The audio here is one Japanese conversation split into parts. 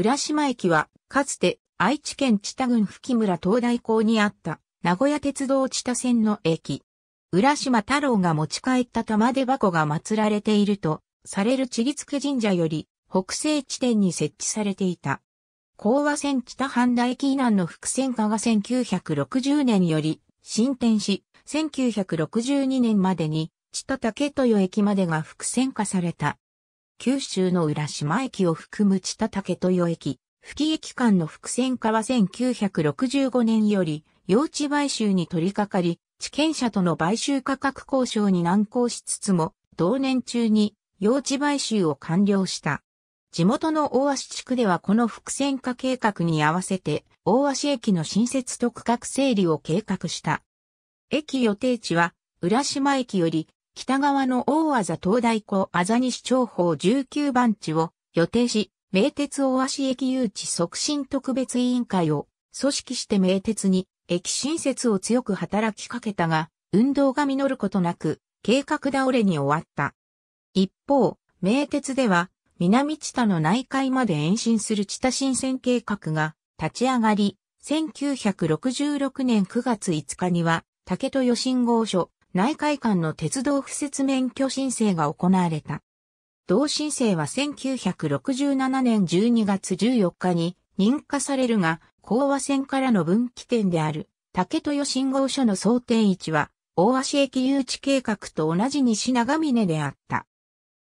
浦島駅は、かつて愛知県知多郡吹村東大港にあった名古屋鉄道知多線の駅。浦島太郎が持ち帰った玉手箱が祀られているとされる地立区神社より北西地点に設置されていた。港和線知多半田駅以南の伏線化が1960年より進展し、1962年までに知多竹豊駅までが伏線化された。九州の浦島駅を含む千田竹豊駅、吹駅間の伏線化は1965年より、用地買収に取り掛かり、地権者との買収価格交渉に難航しつつも、同年中に用地買収を完了した。地元の大足地区ではこの伏線化計画に合わせて、大足駅の新設と区画整理を計画した。駅予定地は、浦島駅より北側の大あざ東大湖あざ西長方19番地を予定し、名鉄大足駅誘致促進特別委員会を組織して名鉄に駅新設を強く働きかけたが、運動が実ることなく、計画倒れに終わった。一方、名鉄では、南千田の内海まで延伸する千田新線計画が立ち上がり、1966年9月5日には、竹豊信号所、内海間の鉄道敷設免許申請が行われた。同申請は1967年12月14日に認可されるが、高和線からの分岐点である竹豊信号所の想定位置は、大足駅誘致計画と同じ西長峰であった。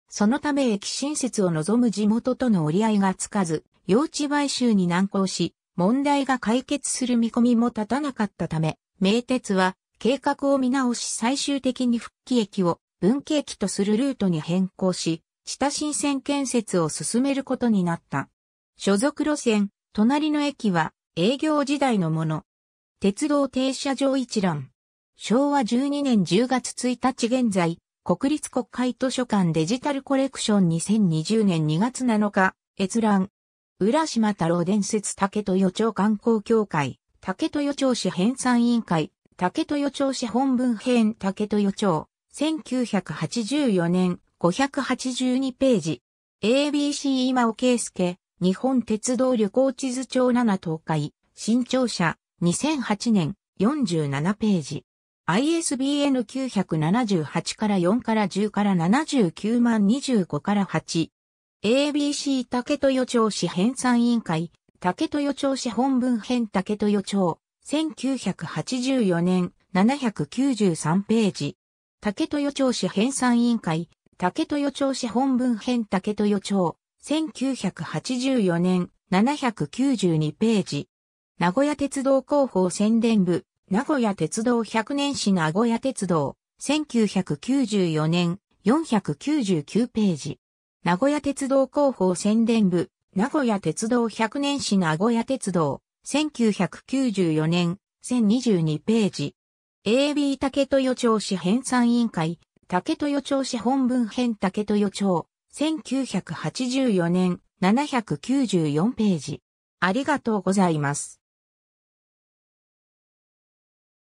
そのため駅新設を望む地元との折り合いがつかず、用地買収に難航し、問題が解決する見込みも立たなかったため、名鉄は計画を見直し最終的に復帰駅を分岐駅とするルートに変更し、下新線建設を進めることになった。所属路線、隣の駅は営業時代のもの。鉄道停車場一覧。昭和12年10月1日現在、国立国会図書館デジタルコレクション2020年2月7日、閲覧。浦島太郎伝説竹豊町観光協会、竹豊町市編纂委員会、竹豊町市本文編竹豊町、1984年582ページ。ABC 今尾圭介、日本鉄道旅行地図帳7東海、新庁舎、2008年47ページ。ISBN 978から4から10から79万25から8。ABC 竹豊町市編纂委員会、竹豊町市本文編竹豊町。1984年793ページ。竹豊町市編纂委員会、竹豊町市本文編竹豊町、1984年792ページ。名古屋鉄道広報宣伝部、名古屋鉄道100年史名古屋鉄道、1994年499ページ。名古屋鉄道広報宣伝部、名古屋鉄道100年史名古屋鉄道、1994年、1022ページ。AB 竹豊町市編纂委員会、竹豊町市本文編竹豊町、1984年、794ページ。ありがとうございます。